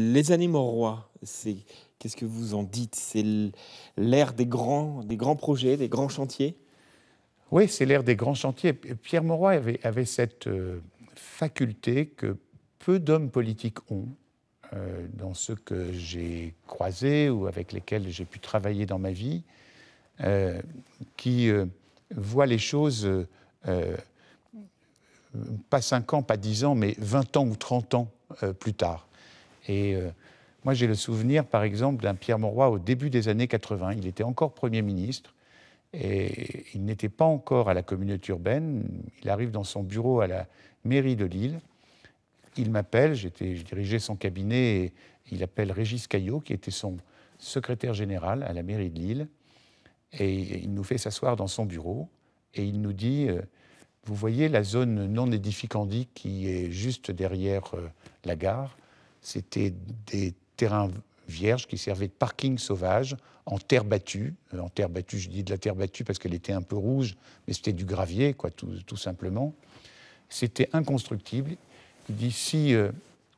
Les années rois, c'est qu'est-ce que vous en dites C'est l'ère des grands, des grands projets, des grands chantiers Oui, c'est l'ère des grands chantiers. Pierre Morrois avait, cette euh, faculté que peu d'hommes politiques ont, euh, dans ceux que j'ai croisés ou avec lesquels j'ai pu travailler dans ma vie, euh, qui voit les choses pas cinq ans, pas dix ans, mais 20 ans ou trente ans plus tard. Et euh, moi, j'ai le souvenir, par exemple, d'un Pierre Mauroy au début des années 80. Il était encore Premier ministre et il n'était pas encore à la communauté urbaine. Il arrive dans son bureau à la mairie de Lille. Il m'appelle, je dirigeais son cabinet et il appelle Régis Caillot, qui était son secrétaire général à la mairie de Lille. Et il nous fait s'asseoir dans son bureau et il nous dit euh, Vous voyez la zone non édificandique qui est juste derrière euh, la gare c'était des terrains vierges qui servaient de parking sauvage en terre battue. Euh, en terre battue, je dis de la terre battue parce qu'elle était un peu rouge, mais c'était du gravier, quoi, tout, simplement. C'était inconstructible. Il dit si euh,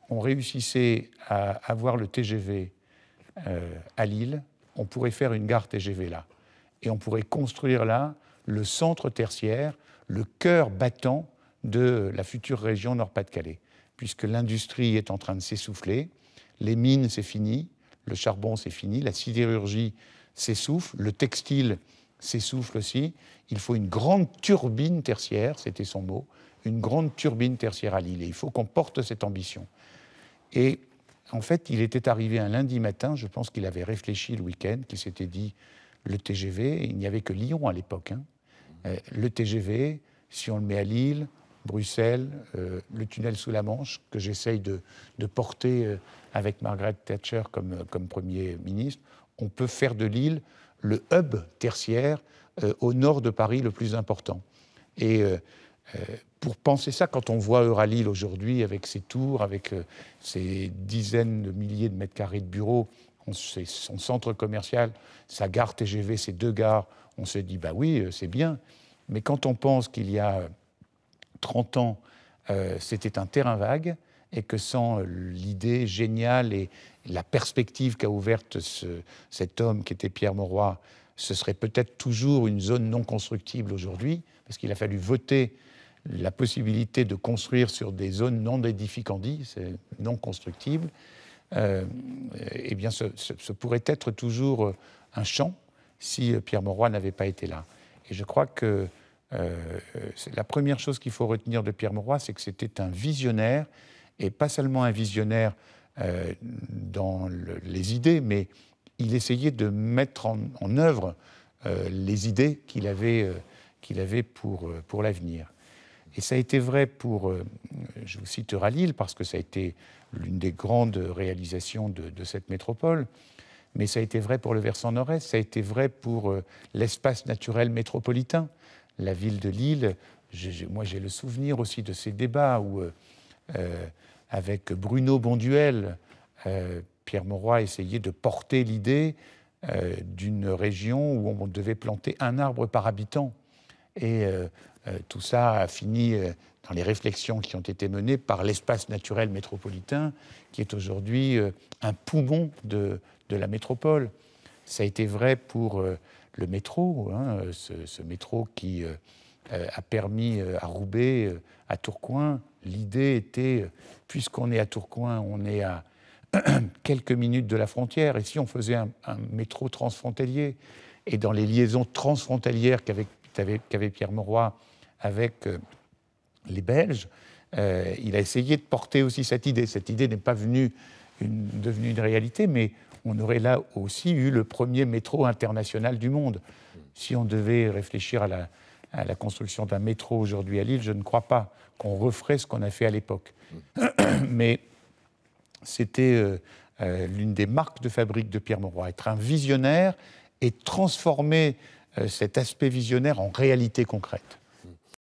on réussissait à avoir le TGV euh, à Lille, on pourrait faire une gare TGV là. Et on pourrait construire là le centre tertiaire, le cœur battant de la future région Nord-Pas-de-Calais, puisque l'industrie est en train de s'essouffler, les mines, c'est fini, le charbon, c'est fini, la sidérurgie s'essouffle, le textile s'essouffle aussi. Il faut une grande turbine tertiaire, c'était son mot, une grande turbine tertiaire à Lille. il faut qu'on porte cette ambition. Et en fait, il était arrivé un lundi matin, je pense qu'il avait réfléchi le week-end, qu'il s'était dit le TGV, il n'y avait que Lyon à l'époque, hein. euh, le TGV, si on le met à Lille, Bruxelles, euh, le tunnel sous la Manche, que j'essaye de, porter euh, avec Margaret Thatcher euh, comme, Premier ministre, on peut faire de Lille le hub tertiaire au nord de Paris le plus important. Et pour penser ça, quand on voit Euralil aujourd'hui avec ses tours, avec ses dizaines de milliers de mètres carrés de bureaux, son centre commercial, sa gare TGV, ses deux gares, on se dit, bah oui, c'est bien. Mais quand on pense qu'il y a 30 ans, euh, c'était un terrain vague et que sans euh, l'idée géniale et la perspective qu'a ouverte ce, cet homme qui était Pierre Mauroy, ce serait peut-être toujours une zone non constructible aujourd'hui, parce qu'il a fallu voter la possibilité de construire sur des zones non édificandies, non constructibles euh, eh bien ce, ce, pourrait être toujours un champ si Pierre Mauroy n'avait pas été là. Et je crois que euh, c'est la première chose qu'il faut retenir de Pierre Mauroy, c'est que c'était un visionnaire, et pas seulement un visionnaire euh, dans les idées, mais il essayait de mettre en, œuvre euh, les idées qu'il avait, qu'il avait pour, pour l'avenir. Et ça a été vrai pour, je vous cite Lille, parce que ça a été l'une des grandes réalisations de, cette métropole, mais ça a été vrai pour le versant nord-est, ça a été vrai pour l'espace naturel métropolitain, la ville de Lille. moi, j'ai le souvenir aussi de ces débats où, euh, euh, avec Bruno Bonduel, euh, Pierre Mauroy essayait de porter l'idée d'une région où on devait planter un arbre par habitant. Et tout ça a fini dans les réflexions qui ont été menées par l'espace naturel métropolitain, qui est aujourd'hui un poumon de, de, la métropole. Ça a été vrai pour le métro, hein, ce, métro qui euh, euh, a permis euh, à Roubaix, à Tourcoing, l'idée était, puisqu'on est à Tourcoing, on est à quelques minutes de la frontière, et si on faisait un, métro transfrontalier, et dans les liaisons transfrontalières qu'avait Pierre Moroy avec les Belges, il a essayé de porter aussi cette idée. Cette idée n'est pas une, devenue une réalité, mais on aurait là aussi eu le premier métro international du monde. Si on devait réfléchir à la, construction d'un métro aujourd'hui à Lille, je ne crois pas qu'on referait ce qu'on a fait à l'époque. Mm. Mais c'était euh, euh, l'une des marques de fabrique de Pierre Mauroy, être un visionnaire et transformer euh, cet aspect visionnaire en réalité concrète.